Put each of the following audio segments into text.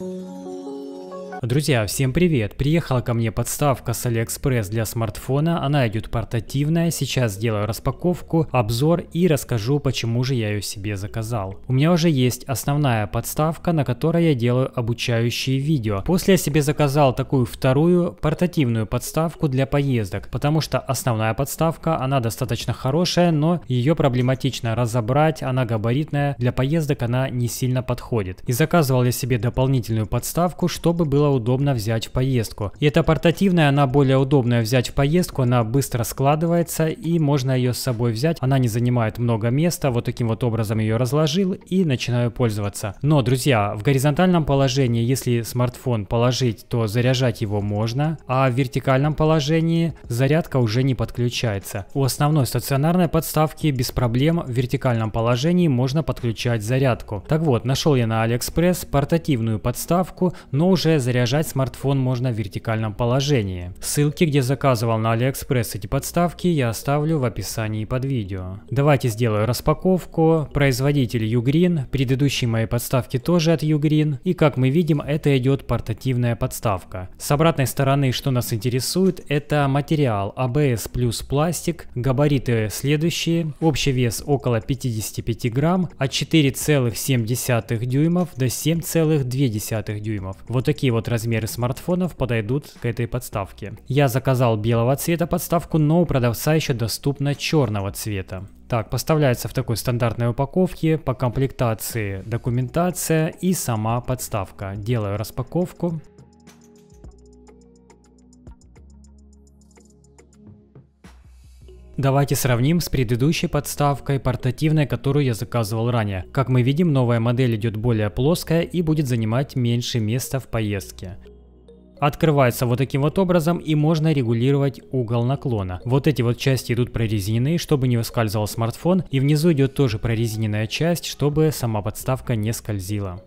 Música hum. Друзья, всем привет! Приехала ко мне подставка с Алиэкспресс для смартфона, она идет портативная, сейчас сделаю распаковку, обзор и расскажу, почему же я ее себе заказал. У меня уже есть основная подставка, на которой я делаю обучающие видео. После я себе заказал такую вторую портативную подставку для поездок, потому что основная подставка, она достаточно хорошая, но ее проблематично разобрать, она габаритная, для поездок она не сильно подходит. И заказывал я себе дополнительную подставку, чтобы было удобно взять в поездку. И эта портативная, она более удобная взять в поездку, она быстро складывается и можно ее с собой взять. Она не занимает много места, вот таким вот образом ее разложил и начинаю пользоваться. Но, друзья, в горизонтальном положении, если смартфон положить, то заряжать его можно, а в вертикальном положении зарядка уже не подключается. У основной стационарной подставки без проблем в вертикальном положении можно подключать зарядку. Так вот, нашел я на Алиэкспресс портативную подставку, но уже зарядку Заряжать смартфон можно в вертикальном положении. Ссылки, где заказывал на Алиэкспресс эти подставки, я оставлю в описании под видео. Давайте сделаю распаковку. Производитель Ugreen, предыдущие мои подставки тоже от Ugreen. И как мы видим, это идет портативная подставка. С обратной стороны, что нас интересует, это материал ABS а плюс пластик, габариты следующие, общий вес около 55 грамм, от 4,7 дюймов до 7,2 дюймов. Вот такие вот размеры смартфонов подойдут к этой подставке. Я заказал белого цвета подставку, но у продавца еще доступна черного цвета. Так, поставляется в такой стандартной упаковке, по комплектации документация и сама подставка. Делаю распаковку. Давайте сравним с предыдущей подставкой портативной, которую я заказывал ранее. Как мы видим, новая модель идет более плоская и будет занимать меньше места в поездке открывается вот таким вот образом и можно регулировать угол наклона. Вот эти вот части идут прорезиненные, чтобы не выскальзывал смартфон, и внизу идет тоже прорезиненная часть, чтобы сама подставка не скользила.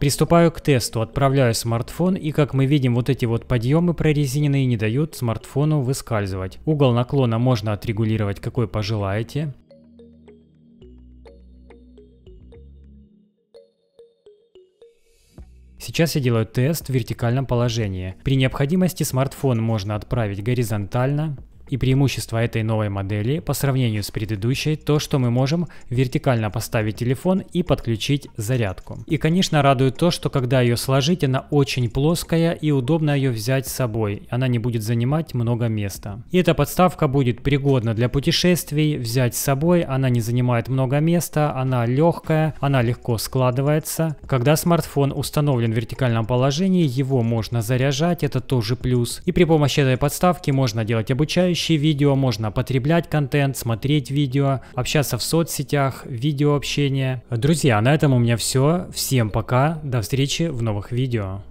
Приступаю к тесту, отправляю смартфон и как мы видим вот эти вот подъемы прорезиненные не дают смартфону выскальзывать. Угол наклона можно отрегулировать какой пожелаете. Сейчас я делаю тест в вертикальном положении. При необходимости смартфон можно отправить горизонтально. И преимущества этой новой модели по сравнению с предыдущей то, что мы можем вертикально поставить телефон и подключить зарядку. И конечно радует то, что когда ее сложить, она очень плоская и удобно ее взять с собой. Она не будет занимать много места. И эта подставка будет пригодна для путешествий, взять с собой, она не занимает много места, она легкая, она легко складывается. Когда смартфон установлен в вертикальном положении, его можно заряжать, это тоже плюс. И при помощи этой подставки можно делать обучающие создающие видео, можно потреблять контент, смотреть видео, общаться в соцсетях, видеообщение. Друзья, на этом у меня все. Всем пока, до встречи в новых видео.